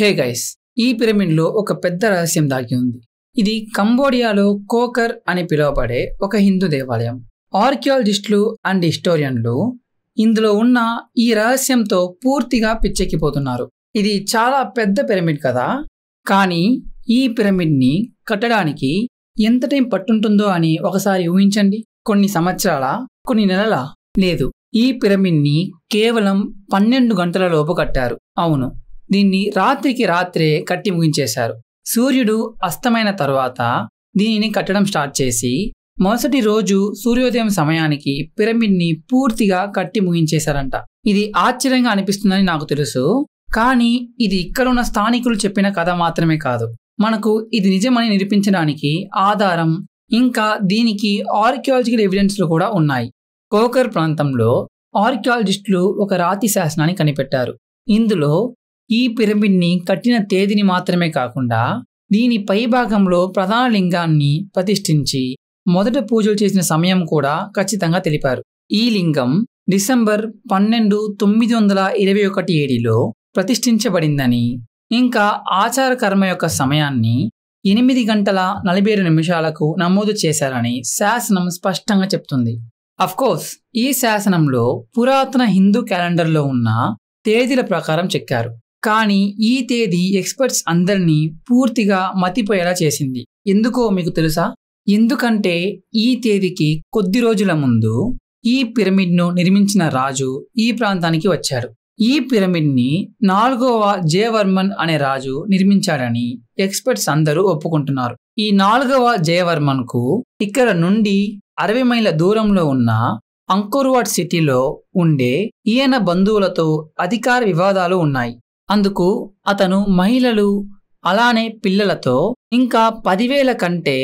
hey guys ఈ పిరమిడ్లో ఒక పెద్ద రహస్యం దాగి ఉంది ఇది కంబోడియాలో కోకర్ అని పిలువబడే ఒక హిందూ దేవాలయం ఆర్కియాలజిస్టులు అండ్ హిస్టోరియన్లు ఇందులో ఉన్న ఈ రహస్యంతో పూర్తిగా పిచ్చెక్కిపోతున్నారు ఇది చాలా పెద్ద పిరమిడ్ కదా కానీ ఈ పిరమిడ్ని కట్టడానికి ఎంత టైం పట్టుంటుందో అని ఒకసారి ఊహించండి కొన్ని సంవత్సరాల కొన్ని నెలల లేదు ఈ పిరమిడ్ని కేవలం పన్నెండు గంటల లోపు కట్టారు అవును దీన్ని రాత్రికి రాత్రే కట్టి ముగించేశారు సూర్యుడు అస్తమైన తరువాత దీనిని కట్టడం స్టార్ట్ చేసి మరుసటి రోజు సూర్యోదయం సమయానికి పిరమిడ్ని పూర్తిగా కట్టి ముగించేశారంట ఇది ఆశ్చర్యంగా అనిపిస్తుందని నాకు తెలుసు కానీ ఇది ఇక్కడున్న స్థానికులు చెప్పిన కథ మాత్రమే కాదు మనకు ఇది నిజమని నిరూపించడానికి ఆధారం ఇంకా దీనికి ఆర్కియాలజికల్ ఎవిడెన్స్లు కూడా ఉన్నాయి కోకర్ ప్రాంతంలో ఆర్కియాలజిస్టులు ఒక రాతి శాసనాన్ని కనిపెట్టారు ఇందులో ఈ పిరమిడ్ని కట్టిన తేదీని మాత్రమే కాకుండా దీని పై భాగంలో ప్రధాన లింగాన్ని ప్రతిష్ఠించి మొదట పూజలు చేసిన సమయం కూడా ఖచ్చితంగా తెలిపారు ఈ లింగం డిసెంబర్ పన్నెండు తొమ్మిది వందల ఇరవై ఒకటి ఏడిలో ప్రతిష్ఠించబడిందని ఇంకా ఆచార కర్మ యొక్క సమయాన్ని ఎనిమిది గంటల నలభై ఏడు నిమిషాలకు నమోదు చేశారని శాసనం స్పష్టంగా చెప్తుంది కోర్స్ ఈ శాసనంలో పురాతన హిందూ క్యాలెండర్లో ఉన్న తేదీల ప్రకారం చెక్కారు కానీ ఈ తేదీ ఎక్స్పర్ట్స్ అందరినీ పూర్తిగా మతిపోయేలా చేసింది ఎందుకో మీకు తెలుసా ఎందుకంటే ఈ తేదీకి కొద్ది రోజుల ముందు ఈ పిరమిడ్ను నిర్మించిన రాజు ఈ ప్రాంతానికి వచ్చారు ఈ పిరమిడ్ని నాలుగవ జయవర్మన్ అనే రాజు నిర్మించాడని ఎక్స్పర్ట్స్ అందరూ ఒప్పుకుంటున్నారు ఈ నాలుగవ జయవర్మన్కు ఇక్కడ నుండి అరవై మైళ్ళ దూరంలో ఉన్న అంకోర్వాడ్ సిటీలో ఉండే ఈయన బంధువులతో అధికార వివాదాలు ఉన్నాయి అందుకు అతను మహిళలు అలానే పిల్లలతో ఇంకా పదివేల కంటే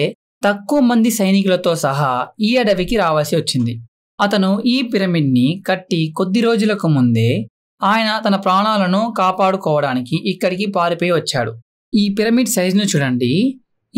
తక్కువ మంది సైనికులతో సహా ఈ అడవికి రావాల్సి వచ్చింది అతను ఈ పిరమిడ్ని కట్టి కొద్ది రోజులకు ముందే ఆయన తన ప్రాణాలను కాపాడుకోవడానికి ఇక్కడికి పారిపోయి వచ్చాడు ఈ పిరమిడ్ సైజును చూడండి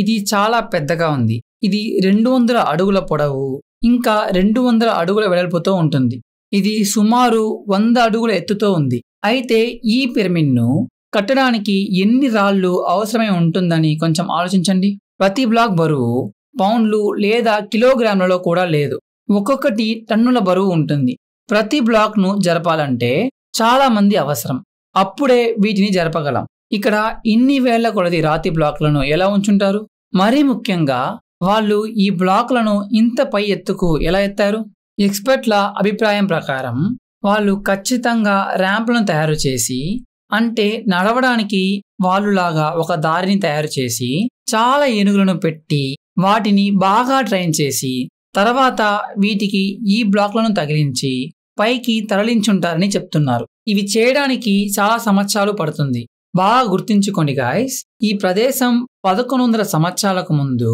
ఇది చాలా పెద్దగా ఉంది ఇది రెండు వందల అడుగుల పొడవు ఇంకా రెండు వందల అడుగుల వెడల్పుతో ఉంటుంది ఇది సుమారు వంద అడుగుల ఎత్తుతో ఉంది అయితే ఈ పిరమిడ్ను కట్టడానికి ఎన్ని రాళ్ళు అవసరమై ఉంటుందని కొంచెం ఆలోచించండి ప్రతి బ్లాక్ బరువు పౌండ్లు లేదా కిలోగ్రాములలో కూడా లేదు ఒక్కొక్కటి టన్నుల బరువు ఉంటుంది ప్రతి బ్లాక్ను జరపాలంటే చాలా మంది అవసరం అప్పుడే వీటిని జరపగలం ఇక్కడ ఇన్ని వేల కొలది రాతి బ్లాక్లను ఎలా ఉంచుంటారు మరీ ముఖ్యంగా వాళ్ళు ఈ బ్లాక్లను ఇంత పై ఎత్తుకు ఎలా ఎత్తారు ఎక్స్పర్ట్ల అభిప్రాయం ప్రకారం వాళ్ళు ఖచ్చితంగా ర్యాంపులను తయారు చేసి అంటే నడవడానికి వాళ్ళులాగా ఒక దారిని తయారు చేసి చాలా ఏనుగులను పెట్టి వాటిని బాగా ట్రైన్ చేసి తర్వాత వీటికి ఈ బ్లాక్లను తగిలించి పైకి తరలించుంటారని చెప్తున్నారు ఇవి చేయడానికి చాలా సంవత్సరాలు పడుతుంది బాగా గుర్తించుకోండి గాయస్ ఈ ప్రదేశం పదకొండు వందల సంవత్సరాలకు ముందు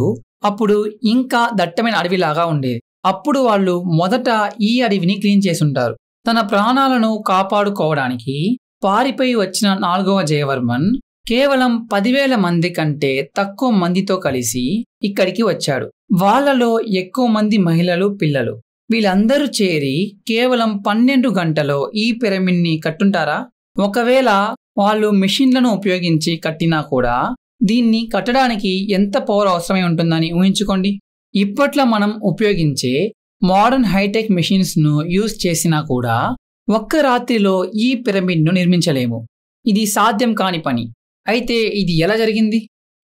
అప్పుడు ఇంకా దట్టమైన అడవిలాగా ఉండేది అప్పుడు వాళ్ళు మొదట ఈ అడవిని క్లీన్ చేసి ఉంటారు తన ప్రాణాలను కాపాడుకోవడానికి పారిపై వచ్చిన నాలుగవ జయవర్మన్ కేవలం పదివేల మంది కంటే తక్కువ మందితో కలిసి ఇక్కడికి వచ్చాడు వాళ్లలో ఎక్కువ మంది మహిళలు పిల్లలు వీళ్ళందరూ చేరి కేవలం పన్నెండు గంటలో ఈ పిరమిడ్ని కట్టుంటారా ఒకవేళ వాళ్ళు మిషన్లను ఉపయోగించి కట్టినా కూడా దీన్ని కట్టడానికి ఎంత పవర్ అవసరమై ఉంటుందని ఊహించుకోండి ఇప్పట్లో మనం ఉపయోగించే మోడర్న్ హైటెక్ మెషిన్స్ను యూజ్ చేసినా కూడా ఒక్క రాత్రిలో ఈ పిరమిడ్ను నిర్మించలేము ఇది సాధ్యం కాని పని అయితే ఇది ఎలా జరిగింది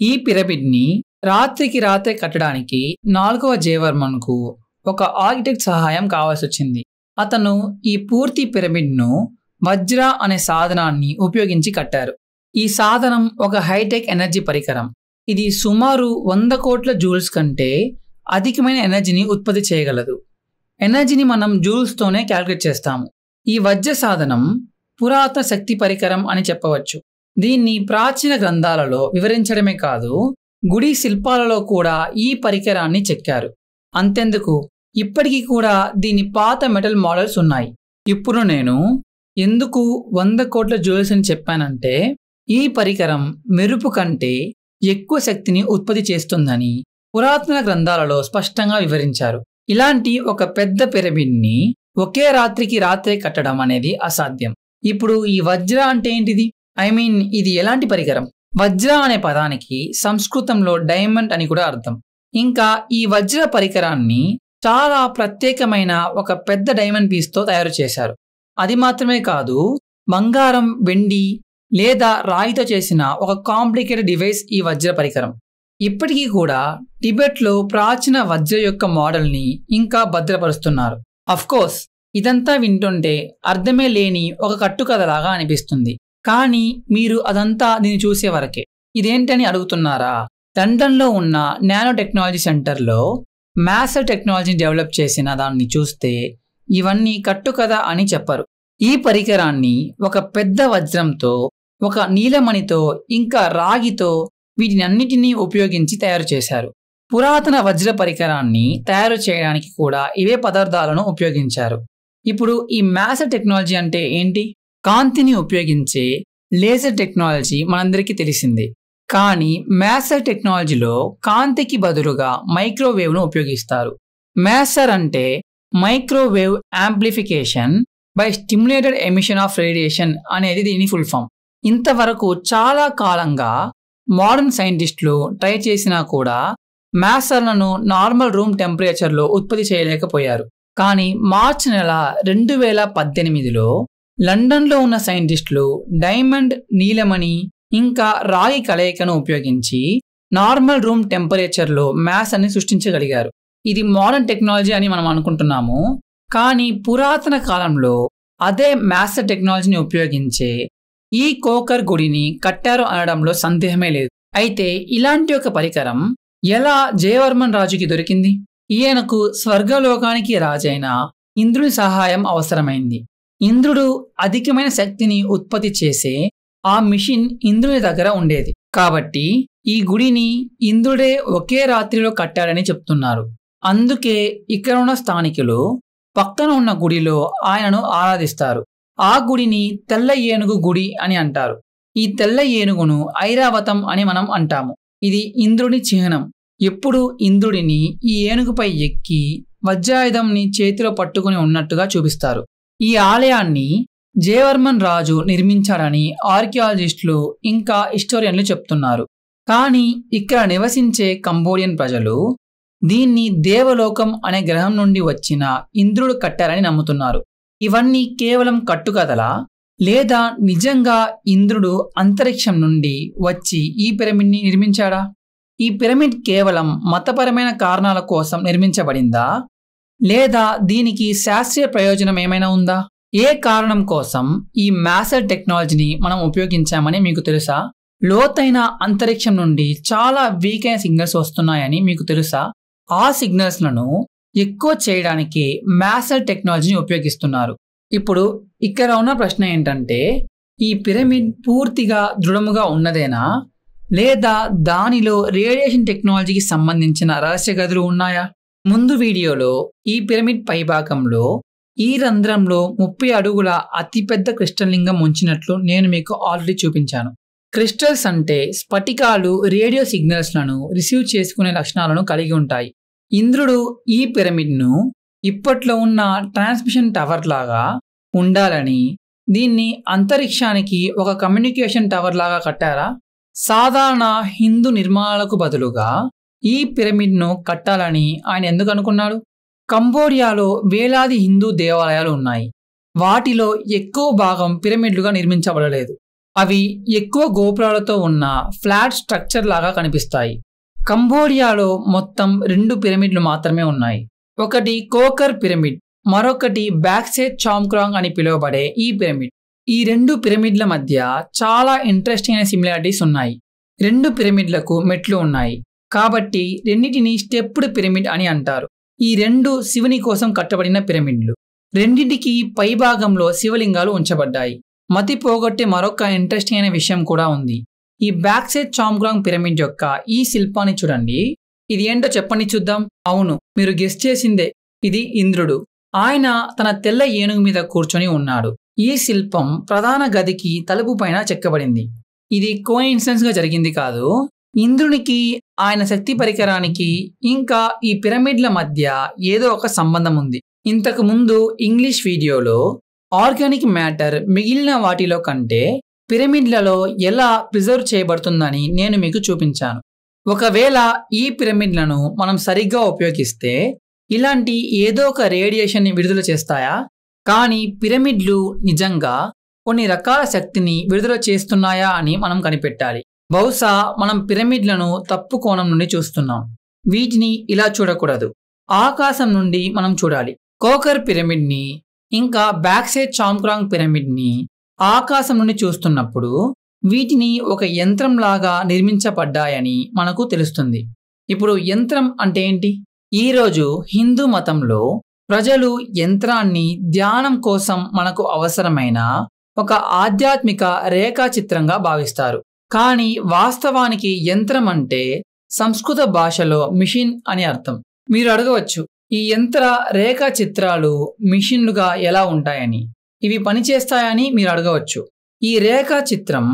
ఈ పిరమిడ్ని రాత్రికి రాత్రి కట్టడానికి నాలుగవ జయవర్మన్కు ఒక ఆర్కిటెక్ట్ సహాయం కావాల్సి వచ్చింది అతను ఈ పూర్తి పిరమిడ్ను వజ్ర అనే సాధనాన్ని ఉపయోగించి కట్టారు ఈ సాధనం ఒక హైటెక్ ఎనర్జీ పరికరం ఇది సుమారు వంద కోట్ల జూల్స్ కంటే అధికమైన ఎనర్జీని ఉత్పత్తి చేయగలదు ఎనర్జీని మనం జూల్స్తోనే క్యాల్కులేట్ చేస్తాము ఈ వజ్ర సాధనం పురాతన శక్తి పరికరం అని చెప్పవచ్చు దీన్ని ప్రాచీన గ్రంథాలలో వివరించడమే కాదు గుడి శిల్పాలలో కూడా ఈ పరికరాన్ని చెక్కారు అంతెందుకు ఇప్పటికీ కూడా దీని పాత మెటల్ మోడల్స్ ఉన్నాయి ఇప్పుడు నేను ఎందుకు వంద కోట్ల జ్యువెల్స్ అని చెప్పానంటే ఈ పరికరం మెరుపు కంటే ఎక్కువ శక్తిని ఉత్పత్తి చేస్తుందని పురాతన గ్రంథాలలో స్పష్టంగా వివరించారు ఇలాంటి ఒక పెద్ద పిరమిడ్ని ఒకే రాత్రికి రాత్రే కట్టడం అనేది అసాధ్యం ఇప్పుడు ఈ వజ్ర అంటే ఏంటిది ఐ మీన్ ఇది ఎలాంటి పరికరం వజ్ర అనే పదానికి సంస్కృతంలో డైమండ్ అని కూడా అర్థం ఇంకా ఈ వజ్ర పరికరాన్ని చాలా ప్రత్యేకమైన ఒక పెద్ద డైమండ్ పీస్తో తయారు చేశారు అది మాత్రమే కాదు బంగారం వెండి లేదా రాయితో చేసిన ఒక కాంప్లికేటెడ్ డివైస్ ఈ వజ్ర పరికరం ఇప్పటికీ కూడా టిబెట్లో ప్రాచీన వజ్ర యొక్క మోడల్ని ఇంకా భద్రపరుస్తున్నారు కోర్స్ ఇదంతా వింటుంటే అర్థమే లేని ఒక కట్టుకథలాగా అనిపిస్తుంది కానీ మీరు అదంతా దీన్ని చూసే వరకే ఇదేంటని అడుగుతున్నారా లండన్లో ఉన్న నానో టెక్నాలజీ సెంటర్లో మ్యాసర్ టెక్నాలజీని డెవలప్ చేసిన దాన్ని చూస్తే ఇవన్నీ కట్టుకథ అని చెప్పరు ఈ పరికరాన్ని ఒక పెద్ద వజ్రంతో ఒక నీలమణితో ఇంకా రాగితో వీటినన్నిటినీ ఉపయోగించి తయారు చేశారు పురాతన వజ్ర పరికరాన్ని తయారు చేయడానికి కూడా ఇవే పదార్థాలను ఉపయోగించారు ఇప్పుడు ఈ మ్యాసర్ టెక్నాలజీ అంటే ఏంటి కాంతిని ఉపయోగించే లేజర్ టెక్నాలజీ మనందరికీ తెలిసింది కానీ మ్యాసర్ టెక్నాలజీలో కాంతికి బదులుగా మైక్రోవేవ్ను ఉపయోగిస్తారు మ్యాసర్ అంటే microwave amplification by stimulated emission of radiation అనేది దీని ఫుల్ ఫామ్ ఇంతవరకు చాలా కాలంగా మోడర్న్ సైంటిస్టులు ట్రై చేసినా కూడా మ్యాసర్లను నార్మల్ రూమ్ టెంపరేచర్లో ఉత్పత్తి చేయలేకపోయారు కానీ మార్చ్ నెల రెండు వేల పద్దెనిమిదిలో లండన్లో ఉన్న సైంటిస్టులు డైమండ్ నీలమణి ఇంకా రాగి కలయికను ఉపయోగించి నార్మల్ రూమ్ టెంపరేచర్లో మ్యాసర్ని సృష్టించగలిగారు ఇది మోడర్న్ టెక్నాలజీ అని మనం అనుకుంటున్నాము కానీ పురాతన కాలంలో అదే మ్యాథ్స్ టెక్నాలజీని ఉపయోగించే ఈ కోకర్ గుడిని కట్టారు అనడంలో సందేహమే లేదు అయితే ఇలాంటి ఒక పరికరం ఎలా జయవర్మన్ రాజుకి దొరికింది ఈయనకు స్వర్గలోకానికి రాజైన ఇంద్రుడి సహాయం అవసరమైంది ఇంద్రుడు అధికమైన శక్తిని ఉత్పత్తి చేసే ఆ మిషన్ ఇంద్రుని దగ్గర ఉండేది కాబట్టి ఈ గుడిని ఇంద్రుడే ఒకే రాత్రిలో కట్టాడని చెప్తున్నారు అందుకే ఇక్కడ ఉన్న స్థానికులు పక్కన ఉన్న గుడిలో ఆయనను ఆరాధిస్తారు ఆ గుడిని తెల్ల ఏనుగు గుడి అని అంటారు ఈ తెల్ల ఏనుగును ఐరావతం అని మనం అంటాము ఇది ఇంద్రుని చిహ్నం ఎప్పుడు ఇంద్రుడిని ఈ ఏనుగుపై ఎక్కి వజ్రాయుధంని చేతిలో పట్టుకుని ఉన్నట్టుగా చూపిస్తారు ఈ ఆలయాన్ని జయవర్మన్ రాజు నిర్మించారని ఆర్కియాలజిస్టులు ఇంకా హిస్టోరియన్లు చెప్తున్నారు కానీ ఇక్కడ నివసించే కంబోడియన్ ప్రజలు దీన్ని దేవలోకం అనే గ్రహం నుండి వచ్చిన ఇంద్రుడు కట్టారని నమ్ముతున్నారు ఇవన్నీ కేవలం కట్టుకథలా లేదా నిజంగా ఇంద్రుడు అంతరిక్షం నుండి వచ్చి ఈ పిరమిడ్ని నిర్మించాడా ఈ పిరమిడ్ కేవలం మతపరమైన కారణాల కోసం నిర్మించబడిందా లేదా దీనికి శాస్త్రీయ ప్రయోజనం ఏమైనా ఉందా ఏ కారణం కోసం ఈ మ్యాసర్ టెక్నాలజీని మనం ఉపయోగించామని మీకు తెలుసా లోతైన అంతరిక్షం నుండి చాలా వీకైన సిగ్నల్స్ వస్తున్నాయని మీకు తెలుసా ఆ సిగ్నల్స్లను ఎక్కువ చేయడానికి మ్యాసల్ టెక్నాలజీని ఉపయోగిస్తున్నారు ఇప్పుడు ఇక్కడ ఉన్న ప్రశ్న ఏంటంటే ఈ పిరమిడ్ పూర్తిగా దృఢముగా ఉన్నదేనా లేదా దానిలో రేడియేషన్ టెక్నాలజీకి సంబంధించిన రహస్య గదులు ఉన్నాయా ముందు వీడియోలో ఈ పిరమిడ్ పైభాగంలో ఈ రంధ్రంలో ముప్పై అడుగుల అతిపెద్ద లింగం ఉంచినట్లు నేను మీకు ఆల్రెడీ చూపించాను క్రిస్టల్స్ అంటే స్ఫటికాలు రేడియో సిగ్నల్స్లను రిసీవ్ చేసుకునే లక్షణాలను కలిగి ఉంటాయి ఇంద్రుడు ఈ పిరమిడ్ను ఇప్పట్లో ఉన్న ట్రాన్స్మిషన్ టవర్ లాగా ఉండాలని దీన్ని అంతరిక్షానికి ఒక కమ్యూనికేషన్ టవర్ లాగా కట్టారా సాధారణ హిందూ నిర్మాణాలకు బదులుగా ఈ పిరమిడ్ను కట్టాలని ఆయన ఎందుకు అనుకున్నాడు కంబోడియాలో వేలాది హిందూ దేవాలయాలు ఉన్నాయి వాటిలో ఎక్కువ భాగం పిరమిడ్లుగా నిర్మించబడలేదు అవి ఎక్కువ గోపురాలతో ఉన్న ఫ్లాట్ స్ట్రక్చర్ లాగా కనిపిస్తాయి కంబోడియాలో మొత్తం రెండు పిరమిడ్లు మాత్రమే ఉన్నాయి ఒకటి కోకర్ పిరమిడ్ మరొకటి బ్యాక్సే చామ్క్రాంగ్ అని పిలువబడే ఈ పిరమిడ్ ఈ రెండు పిరమిడ్ల మధ్య చాలా ఇంట్రెస్టింగ్ అయిన సిమిలారిటీస్ ఉన్నాయి రెండు పిరమిడ్లకు మెట్లు ఉన్నాయి కాబట్టి రెండింటిని స్టెప్డ్ పిరమిడ్ అని అంటారు ఈ రెండు శివుని కోసం కట్టబడిన పిరమిడ్లు రెండింటికి పైభాగంలో శివలింగాలు ఉంచబడ్డాయి మతి పోగొట్టే మరొక ఇంట్రెస్టింగ్ అయిన విషయం కూడా ఉంది ఈ బ్యాక్ సైడ్ చామ్గ్రాంగ్ పిరమిడ్ యొక్క ఈ శిల్పాన్ని చూడండి ఇది ఏంటో చెప్పండి చూద్దాం అవును మీరు గెస్ట్ చేసిందే ఇది ఇంద్రుడు ఆయన తన తెల్ల ఏనుగు మీద కూర్చొని ఉన్నాడు ఈ శిల్పం ప్రధాన గదికి తలుపు పైన చెక్కబడింది ఇది కో గా జరిగింది కాదు ఇంద్రునికి ఆయన శక్తి పరికరానికి ఇంకా ఈ పిరమిడ్ల మధ్య ఏదో ఒక సంబంధం ఉంది ఇంతకు ముందు ఇంగ్లీష్ వీడియోలో ఆర్గానిక్ మ్యాటర్ మిగిలిన వాటిలో కంటే పిరమిడ్లలో ఎలా ప్రిజర్వ్ చేయబడుతుందని నేను మీకు చూపించాను ఒకవేళ ఈ పిరమిడ్లను మనం సరిగ్గా ఉపయోగిస్తే ఇలాంటి ఏదో ఒక రేడియేషన్ని విడుదల చేస్తాయా కానీ పిరమిడ్లు నిజంగా కొన్ని రకాల శక్తిని విడుదల చేస్తున్నాయా అని మనం కనిపెట్టాలి బహుశా మనం పిరమిడ్లను తప్పు కోణం నుండి చూస్తున్నాం వీటిని ఇలా చూడకూడదు ఆకాశం నుండి మనం చూడాలి కోకర్ పిరమిడ్ని ఇంకా బ్యాక్ సైడ్ చాంక్రాంగ్ పిరమిడ్ని ఆకాశం నుండి చూస్తున్నప్పుడు వీటిని ఒక యంత్రంలాగా నిర్మించబడ్డాయని మనకు తెలుస్తుంది ఇప్పుడు యంత్రం అంటే ఏంటి ఈరోజు హిందూ మతంలో ప్రజలు యంత్రాన్ని ధ్యానం కోసం మనకు అవసరమైన ఒక ఆధ్యాత్మిక రేఖాచిత్రంగా భావిస్తారు కానీ వాస్తవానికి యంత్రం అంటే సంస్కృత భాషలో మిషన్ అని అర్థం మీరు అడగవచ్చు ఈ యంత్ర రేఖాచిత్రాలు మిషన్లుగా ఎలా ఉంటాయని ఇవి పనిచేస్తాయని మీరు అడగవచ్చు ఈ రేఖా చిత్రం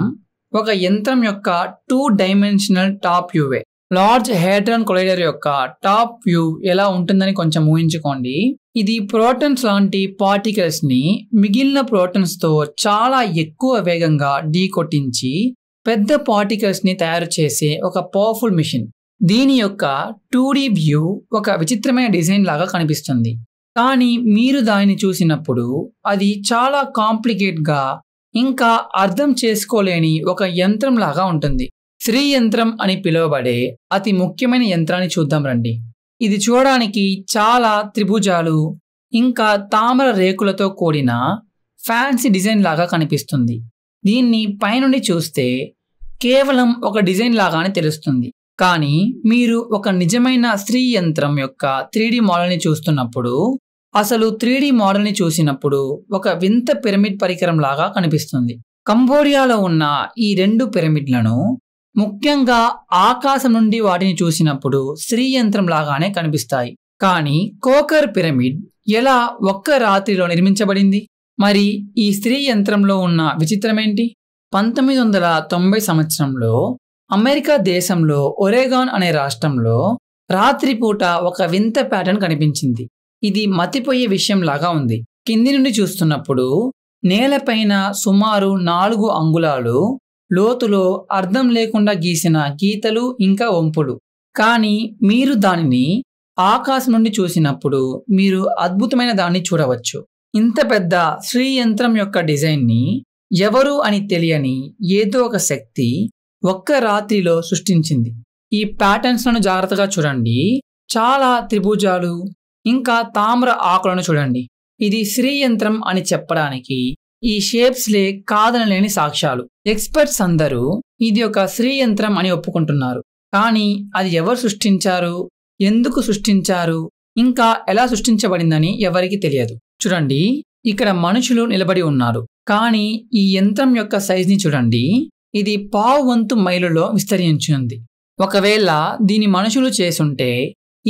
ఒక యంత్రం యొక్క టూ డైమెన్షనల్ టాప్ వ్యూవే లార్జ్ హేడ్రన్ కొలైడర్ యొక్క టాప్ వ్యూ ఎలా ఉంటుందని కొంచెం ఊహించుకోండి ఇది ప్రోటన్స్ లాంటి పార్టికల్స్ ని మిగిలిన ప్రోటన్స్ తో చాలా ఎక్కువ వేగంగా కొట్టించి పెద్ద పార్టికల్స్ ని తయారు చేసే ఒక పవర్ఫుల్ మిషన్ దీని యొక్క టూ వ్యూ ఒక విచిత్రమైన డిజైన్ లాగా కనిపిస్తుంది కానీ మీరు దాన్ని చూసినప్పుడు అది చాలా కాంప్లికేట్గా ఇంకా అర్థం చేసుకోలేని ఒక యంత్రంలాగా ఉంటుంది శ్రీ యంత్రం అని పిలువబడే అతి ముఖ్యమైన యంత్రాన్ని చూద్దాం రండి ఇది చూడడానికి చాలా త్రిభుజాలు ఇంకా తామర రేకులతో కూడిన ఫ్యాన్సీ డిజైన్ లాగా కనిపిస్తుంది దీన్ని పైనుండి చూస్తే కేవలం ఒక డిజైన్ లాగానే తెలుస్తుంది కానీ మీరు ఒక నిజమైన స్త్రీ యంత్రం యొక్క త్రీడి మోడల్ని చూస్తున్నప్పుడు అసలు త్రీడి మోడల్ని చూసినప్పుడు ఒక వింత పిరమిడ్ పరికరం లాగా కనిపిస్తుంది కంబోడియాలో ఉన్న ఈ రెండు పిరమిడ్లను ముఖ్యంగా ఆకాశం నుండి వాటిని చూసినప్పుడు స్త్రీ యంత్రం లాగానే కనిపిస్తాయి కానీ కోకర్ పిరమిడ్ ఎలా ఒక్క రాత్రిలో నిర్మించబడింది మరి ఈ స్త్రీ యంత్రంలో ఉన్న విచిత్రమేంటి పంతొమ్మిది వందల తొంభై సంవత్సరంలో అమెరికా దేశంలో ఒరేగాన్ అనే రాష్ట్రంలో రాత్రిపూట ఒక వింత ప్యాటర్న్ కనిపించింది ఇది మతిపోయే విషయంలాగా ఉంది కింది నుండి చూస్తున్నప్పుడు నేలపైన సుమారు నాలుగు అంగుళాలు లోతులో అర్థం లేకుండా గీసిన గీతలు ఇంకా వంపులు కానీ మీరు దానిని ఆకాశం నుండి చూసినప్పుడు మీరు అద్భుతమైన దాన్ని చూడవచ్చు ఇంత పెద్ద శ్రీయంత్రం యొక్క డిజైన్ని ఎవరు అని తెలియని ఏదో ఒక శక్తి ఒక్క రాత్రిలో సృష్టించింది ఈ ప్యాటర్న్స్లను జాగ్రత్తగా చూడండి చాలా త్రిభుజాలు ఇంకా తామ్ర ఆకులను చూడండి ఇది యంత్రం అని చెప్పడానికి ఈ షేప్స్లే కాదనలేని సాక్ష్యాలు ఎక్స్పర్ట్స్ అందరూ ఇది ఒక యంత్రం అని ఒప్పుకుంటున్నారు కానీ అది ఎవరు సృష్టించారు ఎందుకు సృష్టించారు ఇంకా ఎలా సృష్టించబడిందని ఎవరికి తెలియదు చూడండి ఇక్కడ మనుషులు నిలబడి ఉన్నారు కానీ ఈ యంత్రం యొక్క సైజ్ని చూడండి ఇది పావు వంతు మైలులో విస్తరించింది ఒకవేళ దీని మనుషులు చేసుంటే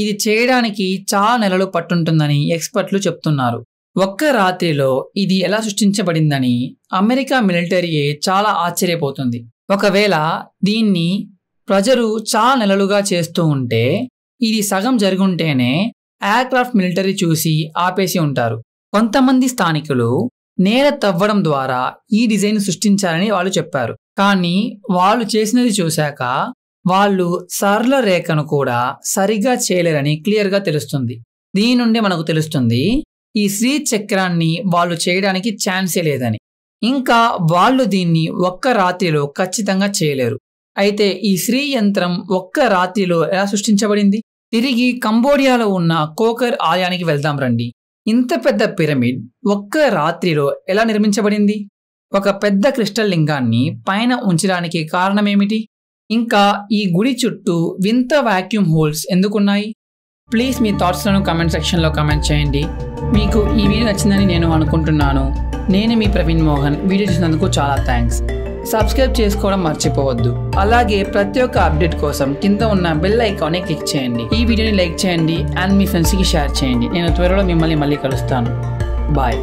ఇది చేయడానికి చాలా నెలలు పట్టుంటుందని ఎక్స్పర్ట్లు చెప్తున్నారు ఒక్క రాత్రిలో ఇది ఎలా సృష్టించబడిందని అమెరికా మిలిటరీయే చాలా ఆశ్చర్యపోతుంది ఒకవేళ దీన్ని ప్రజలు చాలా నెలలుగా చేస్తూ ఉంటే ఇది సగం జరుగుంటేనే ఎయిర్క్రాఫ్ట్ మిలిటరీ చూసి ఆపేసి ఉంటారు కొంతమంది స్థానికులు నేల తవ్వడం ద్వారా ఈ డిజైన్ సృష్టించారని వాళ్ళు చెప్పారు కానీ వాళ్ళు చేసినది చూశాక వాళ్ళు సరళ రేఖను కూడా సరిగా చేయలేరని క్లియర్గా తెలుస్తుంది దీని నుండి మనకు తెలుస్తుంది ఈ శ్రీ చక్రాన్ని వాళ్ళు చేయడానికి ఛాన్సే లేదని ఇంకా వాళ్ళు దీన్ని ఒక్క రాత్రిలో ఖచ్చితంగా చేయలేరు అయితే ఈ శ్రీ యంత్రం ఒక్క రాత్రిలో ఎలా సృష్టించబడింది తిరిగి కంబోడియాలో ఉన్న కోకర్ ఆలయానికి వెళ్దాం రండి ఇంత పెద్ద పిరమిడ్ ఒక్క రాత్రిలో ఎలా నిర్మించబడింది ఒక పెద్ద క్రిస్టల్ లింగాన్ని పైన ఉంచడానికి కారణమేమిటి ఇంకా ఈ గుడి చుట్టూ వింత వాక్యూమ్ హోల్స్ ఎందుకున్నాయి ప్లీజ్ మీ థాట్స్లను కమెంట్ సెక్షన్లో కమెంట్ చేయండి మీకు ఈ వీడియో నచ్చిందని నేను అనుకుంటున్నాను నేను మీ ప్రవీణ్ మోహన్ వీడియో చూసినందుకు చాలా థ్యాంక్స్ సబ్స్క్రైబ్ చేసుకోవడం మర్చిపోవద్దు అలాగే ప్రతి ఒక్క అప్డేట్ కోసం కింద ఉన్న బెల్ ఐకాన్ని క్లిక్ చేయండి ఈ వీడియోని లైక్ చేయండి అండ్ మీ ఫ్రెండ్స్కి షేర్ చేయండి నేను త్వరలో మిమ్మల్ని మళ్ళీ కలుస్తాను బాయ్